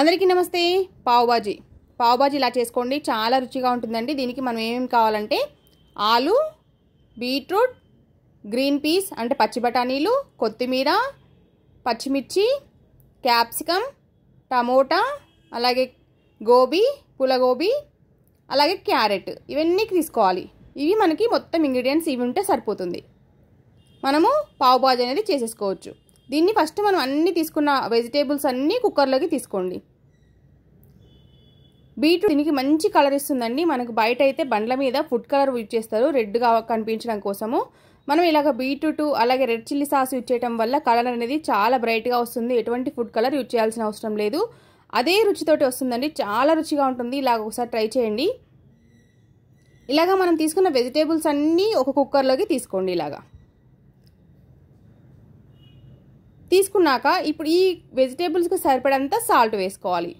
అందరికీ నమస్తే పావుబాజీ పావుబాజీ ఇలా చేసుకోండి చాలా రుచిగా ఉంటుందండి దీనికి మనం ఏమేమి కావాలంటే ఆలు బీట్రూట్ గ్రీన్ పీస్ అంటే పచ్చి బఠానీలు కొత్తిమీర పచ్చిమిర్చి క్యాప్సికమ్ టమోటా అలాగే గోబీ పులగోబీ అలాగే క్యారెట్ ఇవన్నీ తీసుకోవాలి ఇవి మనకి మొత్తం ఇంగ్రీడియంట్స్ ఇవి ఉంటే సరిపోతుంది మనము పావుబాజీ అనేది చేసేసుకోవచ్చు దీన్ని ఫస్ట్ మనం అన్నీ తీసుకున్న వెజిటేబుల్స్ అన్నీ కుక్కర్లోకి తీసుకోండి బీట్రూట్ దీనికి మంచి కలర్ ఇస్తుందండి మనకు బయట అయితే బండ్ల మీద ఫుడ్ కలర్ యూజ్ చేస్తారు రెడ్గా కనిపించడం కోసము మనం ఇలాగ బీట్రూట్ అలాగే రెడ్ చిల్లీ సాస్ యూజ్ చేయడం వల్ల కలర్ అనేది చాలా బ్రైట్గా వస్తుంది ఎటువంటి ఫుడ్ కలర్ యూజ్ చేయాల్సిన అవసరం లేదు అదే రుచితోటి వస్తుందండి చాలా రుచిగా ఉంటుంది ఇలాగ ఒకసారి ట్రై చేయండి ఇలాగ మనం తీసుకున్న వెజిటేబుల్స్ అన్నీ ఒక కుక్కర్లోకి తీసుకోండి ఇలాగా తీసుకున్నాక ఇప్పుడు ఈ వెజిటేబుల్స్కి సరిపడంత సాల్ట్ వేసుకోవాలి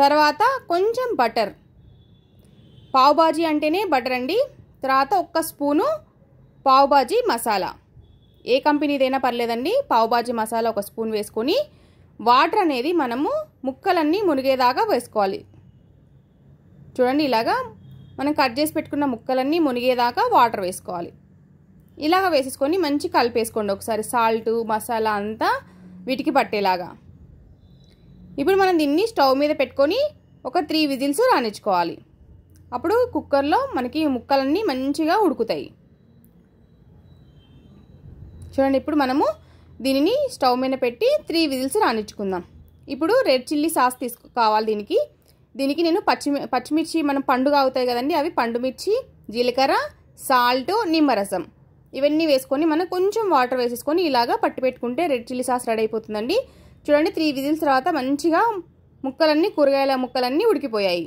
తర్వాత కొంచెం బటర్ పావుబాజీ అంటేనే బటర్ అండి తర్వాత ఒక్క స్పూను పావుబాజీ మసాలా ఏ కంపెనీదైనా పర్లేదండి పావుబాజీ మసాలా ఒక స్పూన్ వేసుకొని వాటర్ అనేది మనము ముక్కలన్నీ మునిగేదాకా వేసుకోవాలి చూడండి ఇలాగా మనం కట్ చేసి పెట్టుకున్న ముక్కలన్నీ మునిగేదాకా వాటర్ వేసుకోవాలి ఇలాగ వేసేసుకొని మంచి కలిపేసుకోండి ఒకసారి సాల్ట్ మసాలా అంతా వీటికి పట్టేలాగా ఇప్పుడు మనం దీన్ని స్టవ్ మీద పెట్టుకొని ఒక త్రీ విజిల్స్ రాణించుకోవాలి అప్పుడు కుక్కర్లో మనకి ముక్కలన్నీ మంచిగా ఉడుకుతాయి చూడండి ఇప్పుడు మనము దీనిని స్టవ్ మీద పెట్టి త్రీ విజిల్స్ రాణించుకుందాం ఇప్పుడు రెడ్ చిల్లీ సాస్ తీసుకు కావాలి దీనికి దీనికి నేను పచ్చి పచ్చిమిర్చి మనం పండుగ అవుతాయి కదండి అవి పండుమిర్చి జీలకర్ర సాల్ట్ నిమ్మరసం ఇవన్నీ వేసుకొని మనం కొంచెం వాటర్ వేసేసుకొని ఇలాగా పట్టి పెట్టుకుంటే రెడ్ చిల్లీ సాస్ రెడీ అయిపోతుందండి చూడండి త్రీ విజిల్స్ తర్వాత మంచిగా ముక్కలన్నీ కూరగాయల ముక్కలన్నీ ఉడికిపోయాయి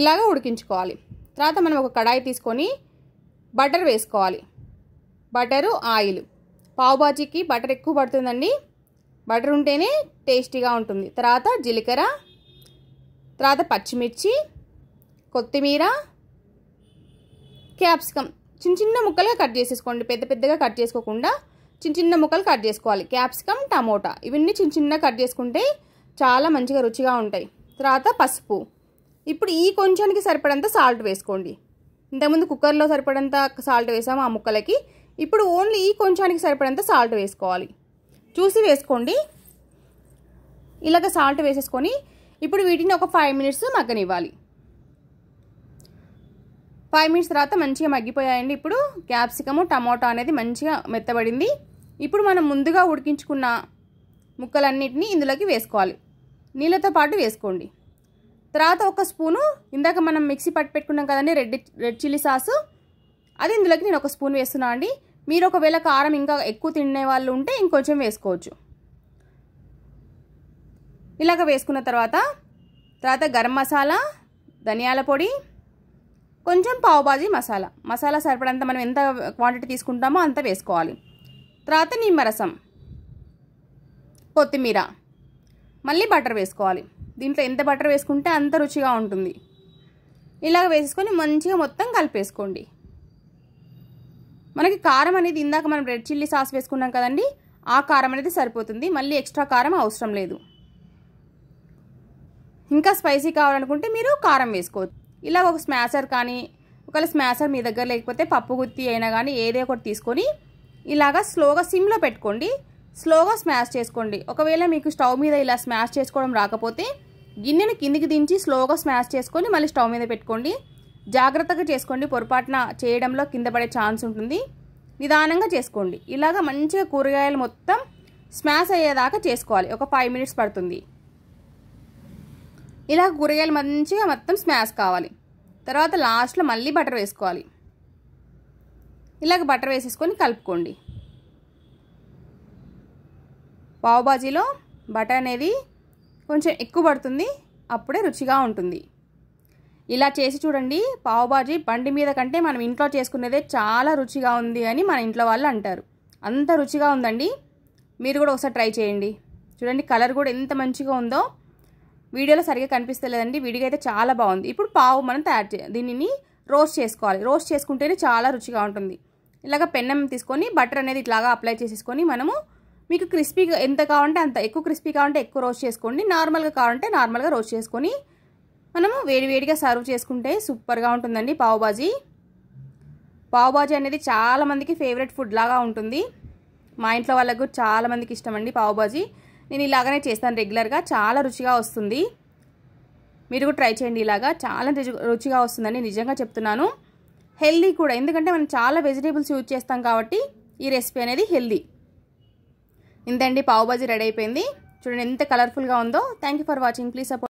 ఇలాగ ఉడికించుకోవాలి తర్వాత మనం ఒక కడాయి తీసుకొని బటర్ వేసుకోవాలి బటరు ఆయిల్ పావుబాజీకి బటర్ ఎక్కువ పడుతుందండి బటర్ ఉంటేనే టేస్టీగా ఉంటుంది తర్వాత జీలకర్ర తర్వాత పచ్చిమిర్చి కొత్తిమీర క్యాప్సికమ్ చిన్న చిన్న ముక్కలుగా కట్ చేసేసుకోండి పెద్ద పెద్దగా కట్ చేసుకోకుండా చిన్న చిన్న ముక్కలు కట్ చేసుకోవాలి క్యాప్సికమ్ టమోటా ఇవన్నీ చిన్న చిన్న కట్ చేసుకుంటే చాలా మంచిగా రుచిగా ఉంటాయి తర్వాత పసుపు ఇప్పుడు ఈ కొంచానికి సరిపడంత సాల్ట్ వేసుకోండి ఇంతకుముందు కుక్కర్లో సరిపడంత సాల్ట్ వేసాము ఆ ముక్కలకి ఇప్పుడు ఓన్లీ ఈ కొంచానికి సరిపడంత సాల్ట్ వేసుకోవాలి చూసి వేసుకోండి ఇలాగ సాల్ట్ వేసేసుకొని ఇప్పుడు వీటిని ఒక ఫైవ్ మినిట్స్ మగ్గనివ్వాలి ఫైవ్ మినిట్స్ తర్వాత మంచిగా మగ్గిపోయాయండి ఇప్పుడు క్యాప్సికము టమాటో అనేది మంచిగా మెత్తబడింది ఇప్పుడు మనం ముందుగా ఉడికించుకున్న ముక్కలన్నింటినీ ఇందులోకి వేసుకోవాలి నీళ్ళతో పాటు వేసుకోండి తర్వాత ఒక స్పూను ఇందాక మనం మిక్సీ పట్టి పెట్టుకున్నాం కదండి రెడ్ రెడ్ చిల్లీ సాసు అది ఇందులోకి నేను ఒక స్పూన్ వేస్తున్నా అండి మీరు ఒకవేళ కారం ఇంకా ఎక్కువ తినే వాళ్ళు ఉంటే ఇంకొంచెం వేసుకోవచ్చు ఇలాగ వేసుకున్న తర్వాత తర్వాత గరం మసాలా ధనియాల పొడి కొంచెం బాజీ మసాలా మసాలా సరిపడంత మనం ఎంత క్వాంటిటీ తీసుకుంటామో అంత వేసుకోవాలి తర్వాత నిమ్మరసం కొత్తిమీర మళ్ళీ బటర్ వేసుకోవాలి దీంట్లో ఎంత బటర్ వేసుకుంటే అంత రుచిగా ఉంటుంది ఇలాగ వేసుకొని మంచిగా మొత్తం కలిపేసుకోండి మనకి కారం అనేది ఇందాక మనం రెడ్ చిల్లీ సాస్ వేసుకున్నాం కదండి ఆ కారం అనేది సరిపోతుంది మళ్ళీ ఎక్స్ట్రా కారం అవసరం లేదు ఇంకా స్పైసీ కావాలనుకుంటే మీరు కారం వేసుకోవచ్చు ఇలాగ ఒక స్మాసర్ కానీ ఒకవేళ స్మాసర్ మీ దగ్గర లేకపోతే పప్పు గుత్తి అయినా కానీ ఏదో ఒకటి తీసుకొని ఇలాగా స్లోగా సిమ్లో పెట్టుకోండి స్లోగా స్మాష్ చేసుకోండి ఒకవేళ మీకు స్టవ్ మీద ఇలా స్మాష్ చేసుకోవడం రాకపోతే గిన్నెను కిందికి దించి స్లోగా స్మాష్ చేసుకొని మళ్ళీ స్టవ్ మీద పెట్టుకోండి జాగ్రత్తగా చేసుకోండి పొరపాటున చేయడంలో కింద పడే ఛాన్స్ ఉంటుంది నిదానంగా చేసుకోండి ఇలాగ మంచిగా కూరగాయలు మొత్తం స్మాష్ అయ్యేదాకా చేసుకోవాలి ఒక ఫైవ్ మినిట్స్ పడుతుంది ఇలా కూరగాయలు మంచిగా మొత్తం స్మాష్ కావాలి తర్వాత లాస్ట్లో మళ్ళీ బటర్ వేసుకోవాలి ఇలాగ బటర్ వేసేసుకొని కలుపుకోండి పావుబాజీలో బటర్ అనేది కొంచెం ఎక్కువ పడుతుంది అప్పుడే రుచిగా ఉంటుంది ఇలా చేసి చూడండి పావుబాజీ బండి మీద కంటే మనం ఇంట్లో చేసుకునేదే చాలా రుచిగా ఉంది అని మన ఇంట్లో వాళ్ళు అంటారు అంత రుచిగా ఉందండి మీరు కూడా ఒకసారి ట్రై చేయండి చూడండి కలర్ కూడా ఎంత మంచిగా ఉందో వీడియోలో సరిగ్గా కనిపిస్తలేదండి వీడియో అయితే చాలా బాగుంది ఇప్పుడు పావు మనం తయారు చే దీనిని రోస్ట్ చేసుకోవాలి రోస్ట్ చేసుకుంటేనే చాలా రుచిగా ఉంటుంది ఇలాగ పెన్నం తీసుకొని బటర్ అనేది ఇట్లాగా అప్లై చేసేసుకొని మనము మీకు క్రిస్పీగా ఎంత కావాలంటే అంత ఎక్కువ క్రిస్పీ కావాలంటే ఎక్కువ రోస్ట్ చేసుకోండి నార్మల్గా కావాలంటే నార్మల్గా రోస్ట్ చేసుకొని మనము వేడివేడిగా సర్వ్ చేసుకుంటే సూపర్గా ఉంటుందండి పావుబాజీ పావుబాజీ అనేది చాలామందికి ఫేవరెట్ ఫుడ్ లాగా ఉంటుంది మా ఇంట్లో వాళ్ళకు చాలామందికి ఇష్టం అండి పావుబాజీ నేను ఇలాగనే చేస్తాను రెగ్యులర్గా చాలా రుచిగా వస్తుంది మీరు కూడా ట్రై చేయండి ఇలాగా చాలా రుచిగా వస్తుందని నిజంగా చెప్తున్నాను హెల్దీ కూడా ఎందుకంటే మనం చాలా వెజిటేబుల్స్ యూజ్ చేస్తాం కాబట్టి ఈ రెసిపీ అనేది హెల్దీ ఇంతండి పావుబాజీ రెడీ అయిపోయింది చూడండి ఎంత కలర్ఫుల్గా ఉందో thank for watching please support